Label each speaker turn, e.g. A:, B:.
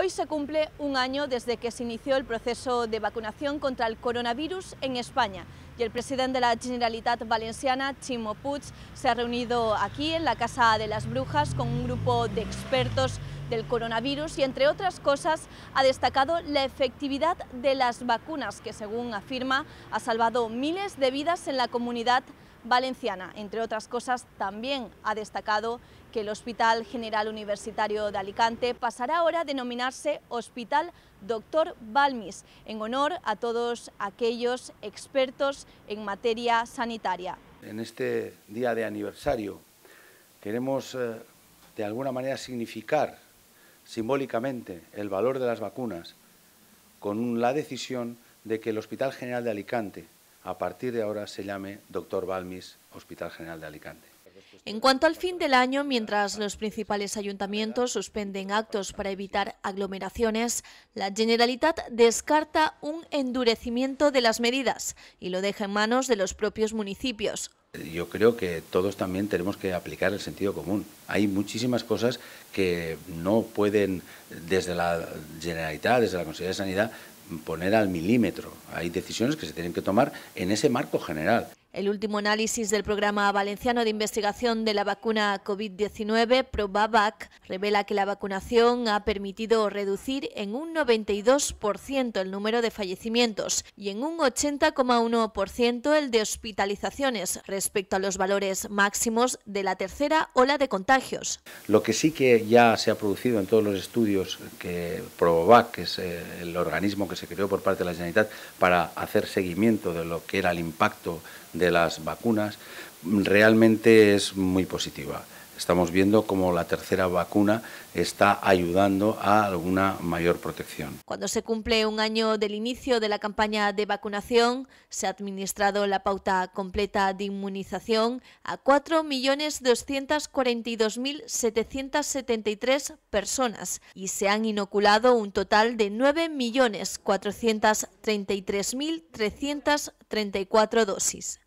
A: Hoy se cumple un año desde que se inició el proceso de vacunación contra el coronavirus en España y el presidente de la Generalitat Valenciana, Chimo Puig, se ha reunido aquí en la Casa de las Brujas con un grupo de expertos del coronavirus y, entre otras cosas, ha destacado la efectividad de las vacunas que, según afirma, ha salvado miles de vidas en la comunidad Valenciana. Entre otras cosas, también ha destacado que el Hospital General Universitario de Alicante pasará ahora a denominarse Hospital Doctor Balmis, en honor a todos aquellos expertos en materia sanitaria.
B: En este día de aniversario queremos eh, de alguna manera significar simbólicamente el valor de las vacunas con la decisión de que el Hospital General de Alicante a partir de ahora se llame Doctor Balmis Hospital General de Alicante.
A: En cuanto al fin del año, mientras los principales ayuntamientos suspenden actos para evitar aglomeraciones, la Generalitat descarta un endurecimiento de las medidas y lo deja en manos de los propios municipios.
B: Yo creo que todos también tenemos que aplicar el sentido común. Hay muchísimas cosas que no pueden, desde la Generalitat, desde la Consejería de Sanidad, poner al milímetro. Hay decisiones que se tienen que tomar en ese marco general.
A: El último análisis del programa valenciano de investigación de la vacuna COVID-19, Probabac, revela que la vacunación ha permitido reducir en un 92% el número de fallecimientos y en un 80,1% el de hospitalizaciones respecto a los valores máximos de la tercera ola de contagios.
B: Lo que sí que ya se ha producido en todos los estudios que ProVac, que es eh, el organismo que se creó por parte de la sanidad para hacer seguimiento de lo que era el impacto de las vacunas realmente es muy positiva. Estamos viendo cómo la tercera vacuna está ayudando a alguna mayor protección.
A: Cuando se cumple un año del inicio de la campaña de vacunación, se ha administrado la pauta completa de inmunización a 4.242.773 personas y se han inoculado un total de 9.433.334 dosis.